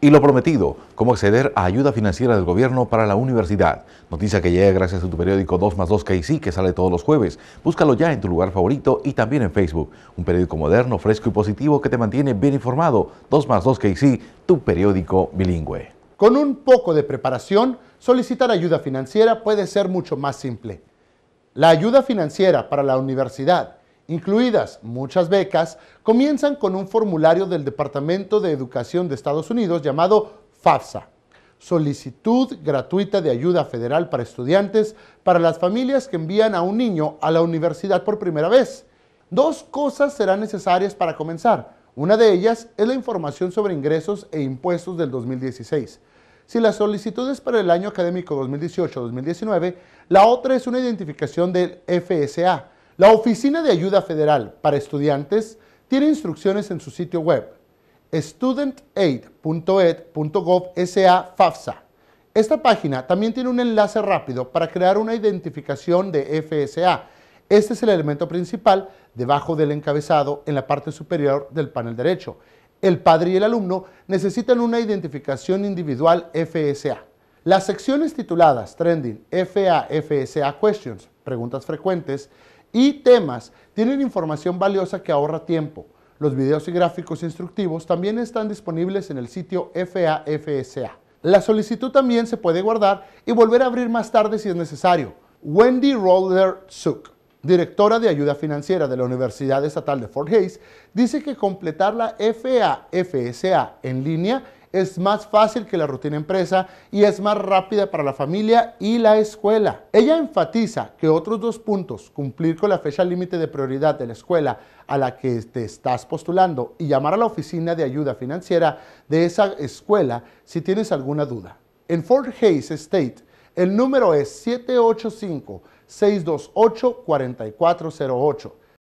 Y lo prometido, cómo acceder a ayuda financiera del gobierno para la universidad. Noticia que llega gracias a tu periódico 2 más 2 KC que sale todos los jueves. Búscalo ya en tu lugar favorito y también en Facebook. Un periódico moderno, fresco y positivo que te mantiene bien informado. 2 más 2 KC, tu periódico bilingüe. Con un poco de preparación, solicitar ayuda financiera puede ser mucho más simple. La ayuda financiera para la universidad incluidas muchas becas, comienzan con un formulario del Departamento de Educación de Estados Unidos llamado FAFSA, solicitud gratuita de ayuda federal para estudiantes para las familias que envían a un niño a la universidad por primera vez. Dos cosas serán necesarias para comenzar. Una de ellas es la información sobre ingresos e impuestos del 2016. Si la solicitud es para el año académico 2018-2019, la otra es una identificación del FSA, la Oficina de Ayuda Federal para Estudiantes tiene instrucciones en su sitio web studentaid.ed.gov FAFSA. Esta página también tiene un enlace rápido para crear una identificación de FSA. Este es el elemento principal debajo del encabezado en la parte superior del panel derecho. El padre y el alumno necesitan una identificación individual FSA. Las secciones tituladas Trending, FA, FSA Questions, preguntas frecuentes, y temas tienen información valiosa que ahorra tiempo. Los videos y gráficos instructivos también están disponibles en el sitio FAFSA. La solicitud también se puede guardar y volver a abrir más tarde si es necesario. Wendy Roller Suk directora de ayuda financiera de la Universidad Estatal de Fort Hays, dice que completar la FAFSA en línea es más fácil que la rutina empresa y es más rápida para la familia y la escuela. Ella enfatiza que otros dos puntos, cumplir con la fecha límite de prioridad de la escuela a la que te estás postulando y llamar a la oficina de ayuda financiera de esa escuela si tienes alguna duda. En Fort Hays State, el número es 785-628-4408.